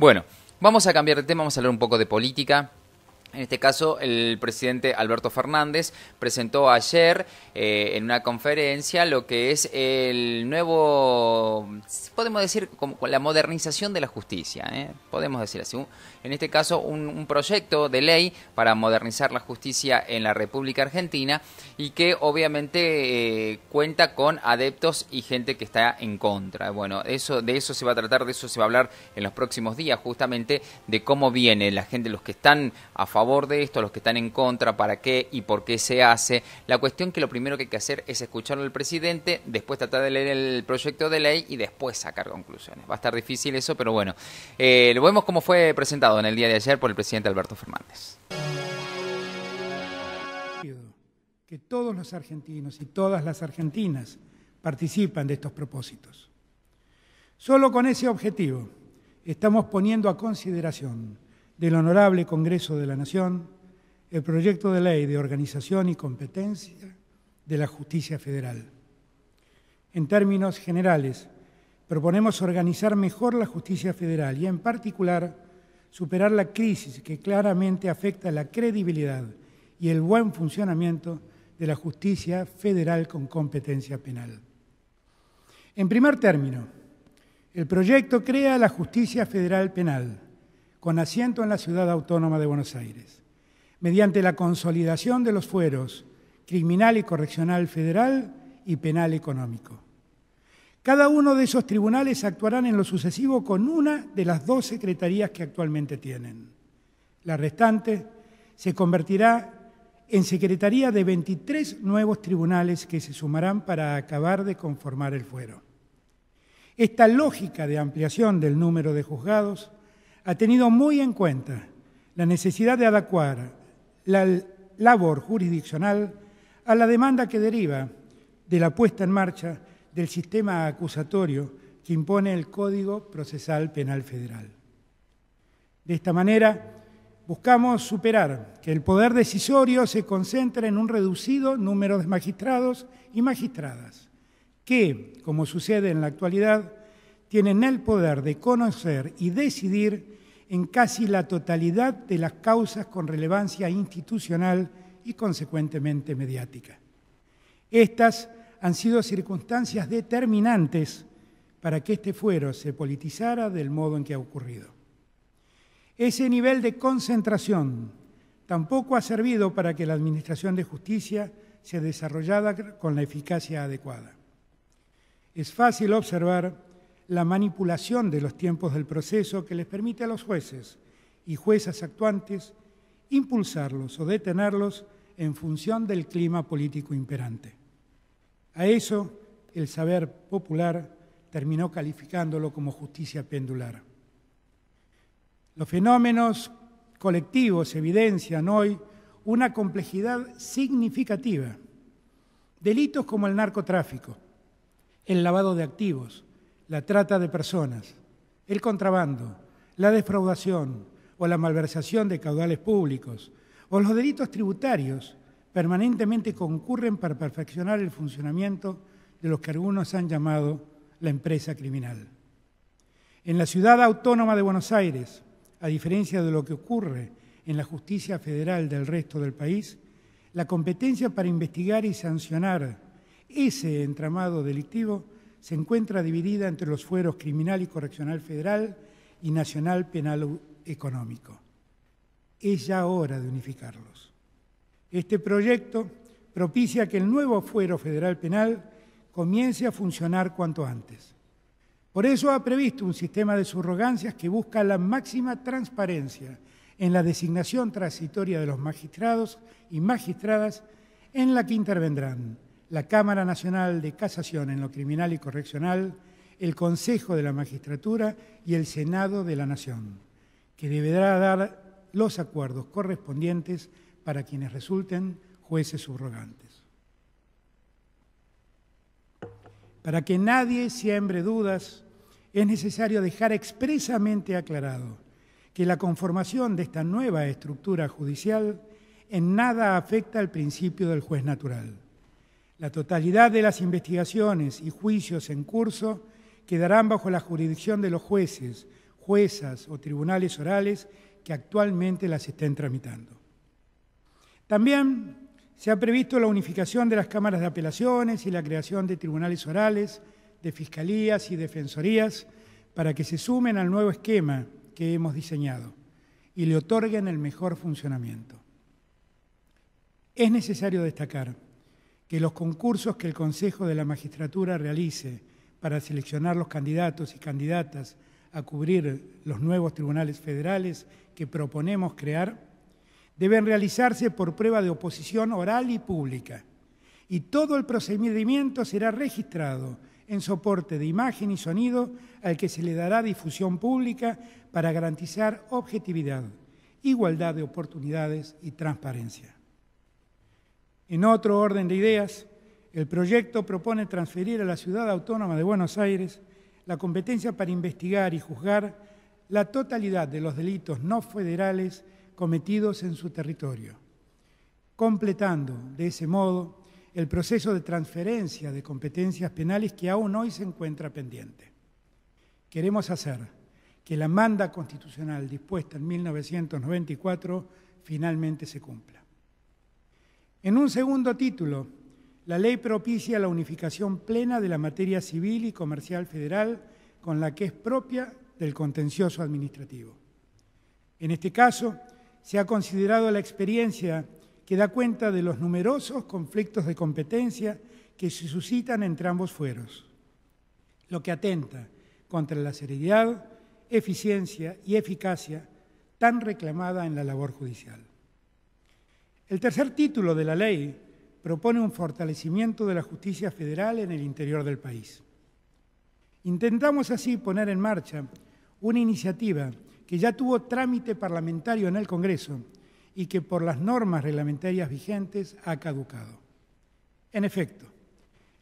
Bueno, vamos a cambiar de tema, vamos a hablar un poco de política. En este caso, el presidente Alberto Fernández presentó ayer eh, en una conferencia lo que es el nuevo, podemos decir, como la modernización de la justicia, ¿eh? podemos decir así. en este caso, un, proyecto de ley para modernizar la justicia en la República Argentina y que obviamente eh, cuenta con adeptos y gente que está en contra. Bueno, eso, de eso se va a tratar, de eso se va a hablar en los próximos días, justamente de cómo viene la gente, los que están a favor favor de esto, los que están en contra, para qué y por qué se hace. La cuestión que lo primero que hay que hacer es escucharlo al presidente, después tratar de leer el proyecto de ley y después sacar conclusiones. Va a estar difícil eso, pero bueno, eh, lo vemos como fue presentado en el día de ayer por el presidente Alberto Fernández. Que todos los argentinos y todas las argentinas participan de estos propósitos. Solo con ese objetivo estamos poniendo a consideración del Honorable Congreso de la Nación el proyecto de ley de organización y competencia de la justicia federal. En términos generales, proponemos organizar mejor la justicia federal y, en particular, superar la crisis que claramente afecta la credibilidad y el buen funcionamiento de la justicia federal con competencia penal. En primer término, el proyecto crea la justicia federal penal con asiento en la ciudad autónoma de Buenos Aires, mediante la consolidación de los fueros criminal y correccional federal y penal económico. Cada uno de esos tribunales actuarán en lo sucesivo con una de las dos secretarías que actualmente tienen. La restante se convertirá en secretaría de 23 nuevos tribunales que se sumarán para acabar de conformar el fuero. Esta lógica de ampliación del número de juzgados ha tenido muy en cuenta la necesidad de adecuar la labor jurisdiccional a la demanda que deriva de la puesta en marcha del sistema acusatorio que impone el Código Procesal Penal Federal. De esta manera, buscamos superar que el poder decisorio se concentre en un reducido número de magistrados y magistradas, que, como sucede en la actualidad, tienen el poder de conocer y decidir en casi la totalidad de las causas con relevancia institucional y consecuentemente mediática. Estas han sido circunstancias determinantes para que este fuero se politizara del modo en que ha ocurrido. Ese nivel de concentración tampoco ha servido para que la Administración de Justicia se desarrollara con la eficacia adecuada. Es fácil observar la manipulación de los tiempos del proceso que les permite a los jueces y juezas actuantes impulsarlos o detenerlos en función del clima político imperante. A eso el saber popular terminó calificándolo como justicia pendular. Los fenómenos colectivos evidencian hoy una complejidad significativa. Delitos como el narcotráfico, el lavado de activos, la trata de personas, el contrabando, la defraudación o la malversación de caudales públicos o los delitos tributarios permanentemente concurren para perfeccionar el funcionamiento de lo que algunos han llamado la empresa criminal. En la ciudad autónoma de Buenos Aires, a diferencia de lo que ocurre en la justicia federal del resto del país, la competencia para investigar y sancionar ese entramado delictivo se encuentra dividida entre los fueros criminal y correccional federal y nacional penal económico. Es ya hora de unificarlos. Este proyecto propicia que el nuevo fuero federal penal comience a funcionar cuanto antes. Por eso ha previsto un sistema de subrogancias que busca la máxima transparencia en la designación transitoria de los magistrados y magistradas en la que intervendrán la Cámara Nacional de Casación en lo Criminal y Correccional, el Consejo de la Magistratura y el Senado de la Nación, que deberá dar los acuerdos correspondientes para quienes resulten jueces subrogantes. Para que nadie siembre dudas, es necesario dejar expresamente aclarado que la conformación de esta nueva estructura judicial en nada afecta al principio del juez natural la totalidad de las investigaciones y juicios en curso quedarán bajo la jurisdicción de los jueces, juezas o tribunales orales que actualmente las estén tramitando. También se ha previsto la unificación de las cámaras de apelaciones y la creación de tribunales orales, de fiscalías y defensorías para que se sumen al nuevo esquema que hemos diseñado y le otorguen el mejor funcionamiento. Es necesario destacar que los concursos que el Consejo de la Magistratura realice para seleccionar los candidatos y candidatas a cubrir los nuevos tribunales federales que proponemos crear, deben realizarse por prueba de oposición oral y pública. Y todo el procedimiento será registrado en soporte de imagen y sonido al que se le dará difusión pública para garantizar objetividad, igualdad de oportunidades y transparencia. En otro orden de ideas, el proyecto propone transferir a la Ciudad Autónoma de Buenos Aires la competencia para investigar y juzgar la totalidad de los delitos no federales cometidos en su territorio, completando de ese modo el proceso de transferencia de competencias penales que aún hoy se encuentra pendiente. Queremos hacer que la manda constitucional dispuesta en 1994 finalmente se cumpla. En un segundo título, la ley propicia la unificación plena de la materia civil y comercial federal con la que es propia del contencioso administrativo. En este caso, se ha considerado la experiencia que da cuenta de los numerosos conflictos de competencia que se suscitan entre ambos fueros, lo que atenta contra la seriedad, eficiencia y eficacia tan reclamada en la labor judicial. El tercer título de la ley propone un fortalecimiento de la justicia federal en el interior del país. Intentamos así poner en marcha una iniciativa que ya tuvo trámite parlamentario en el Congreso y que por las normas reglamentarias vigentes ha caducado. En efecto,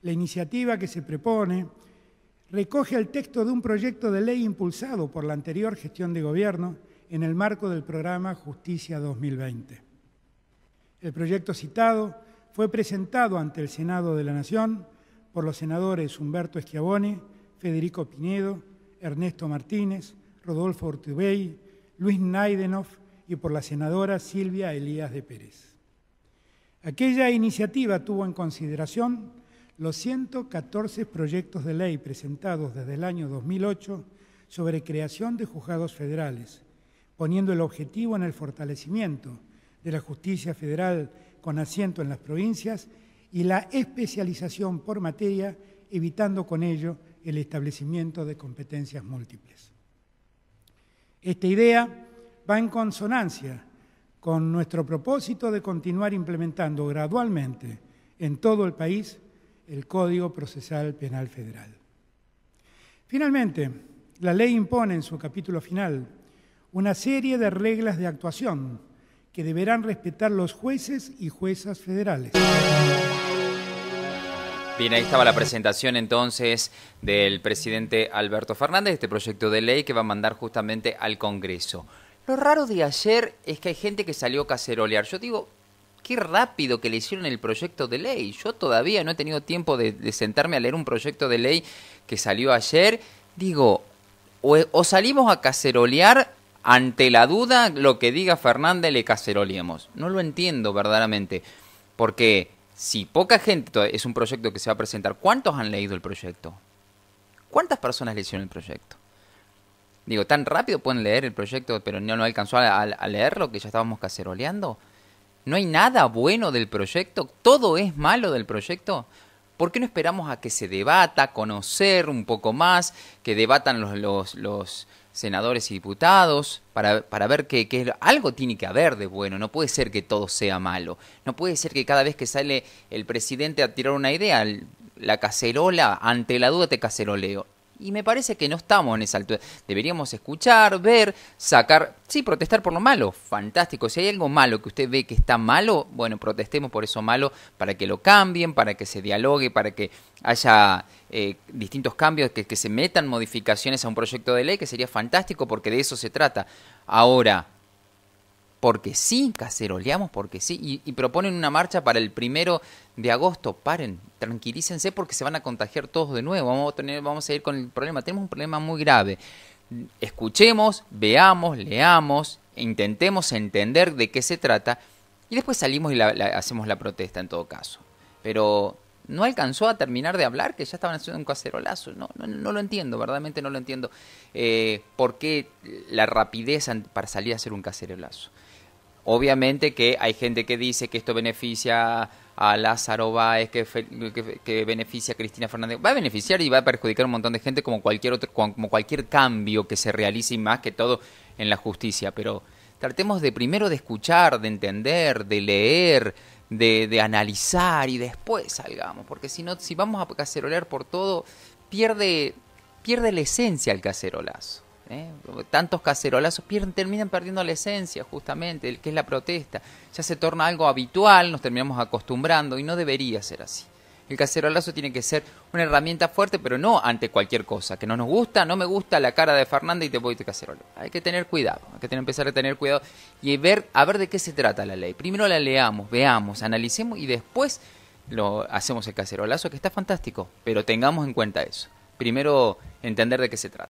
la iniciativa que se propone recoge el texto de un proyecto de ley impulsado por la anterior gestión de gobierno en el marco del programa Justicia 2020. El proyecto citado fue presentado ante el Senado de la Nación por los senadores Humberto Schiavone, Federico Pinedo, Ernesto Martínez, Rodolfo Ortubey, Luis Naidenov y por la senadora Silvia Elías de Pérez. Aquella iniciativa tuvo en consideración los 114 proyectos de ley presentados desde el año 2008 sobre creación de juzgados federales, poniendo el objetivo en el fortalecimiento de la justicia federal con asiento en las provincias y la especialización por materia, evitando con ello el establecimiento de competencias múltiples. Esta idea va en consonancia con nuestro propósito de continuar implementando gradualmente en todo el país el Código Procesal Penal Federal. Finalmente, la ley impone en su capítulo final una serie de reglas de actuación que deberán respetar los jueces y juezas federales. Bien, ahí estaba la presentación entonces del presidente Alberto Fernández, este proyecto de ley que va a mandar justamente al Congreso. Lo raro de ayer es que hay gente que salió a cacerolear. Yo digo, qué rápido que le hicieron el proyecto de ley. Yo todavía no he tenido tiempo de, sentarme a leer un proyecto de ley que salió ayer. Digo, o salimos a cacerolear ante la duda, lo que diga Fernández le caceroliemos. No lo entiendo verdaderamente. Porque si poca gente es un proyecto que se va a presentar, ¿cuántos han leído el proyecto? ¿Cuántas personas le hicieron el proyecto? Digo, tan rápido pueden leer el proyecto, pero no, no alcanzó a, leer lo leerlo, que ya estábamos caceroleando. ¿No hay nada bueno del proyecto? ¿Todo es malo del proyecto? ¿Por qué no esperamos a que se debata, conocer un poco más, que debatan los, los senadores y diputados, para, para ver que, que, algo tiene que haber de bueno, no puede ser que todo sea malo, no puede ser que cada vez que sale el presidente a tirar una idea, la cacerola, ante la duda te caceroleo. Y me parece que no estamos en esa altura. Deberíamos escuchar, ver, sacar, sí, protestar por lo malo. Fantástico. Si hay algo malo que usted ve que está malo, bueno, protestemos por eso malo para que lo cambien, para que se dialogue, para que haya eh, distintos cambios, que, que se metan modificaciones a un proyecto de ley, que sería fantástico porque de eso se trata. Ahora, porque sí, caceroleamos porque sí, y, proponen una marcha para el primero de agosto. Paren, tranquilícense porque se van a contagiar todos de nuevo. Vamos a, tener, vamos a ir con el problema. Tenemos un problema muy grave. Escuchemos, veamos, leamos, intentemos entender de qué se trata y después salimos y hacemos la protesta en todo caso. Pero no alcanzó a terminar de hablar, que ya estaban haciendo un cacerolazo. No, no, lo entiendo, verdaderamente no lo entiendo. Eh, ¿Por qué la rapidez para salir a hacer un cacerolazo? Obviamente que hay gente que dice que esto beneficia a Lázaro Báez, que, beneficia a Cristina Fernández. Va a beneficiar y va a perjudicar a un montón de gente como cualquier, otro, como cualquier cambio que se realice y más que todo en la justicia. Pero tratemos de primero de escuchar, de entender, de leer, de, analizar y después salgamos. Porque si no, si vamos a cacerolear por todo, pierde, pierde la esencia el cacerolazo. ¿eh? Tantos cacerolazos pierden, terminan perdiendo la esencia, justamente, el que es la protesta. Ya se torna algo habitual, nos terminamos acostumbrando y no debería ser así. El cacerolazo tiene que ser una herramienta fuerte, pero no ante cualquier cosa. Que no nos gusta, no me gusta la cara de Fernanda y te voy de cacerolazo Hay que tener cuidado, hay que empezar a tener cuidado y ver a ver de qué se trata la ley. Primero la leamos, veamos, analicemos y después lo hacemos el cacerolazo, que está fantástico, pero tengamos en cuenta eso. Primero entender de qué se trata.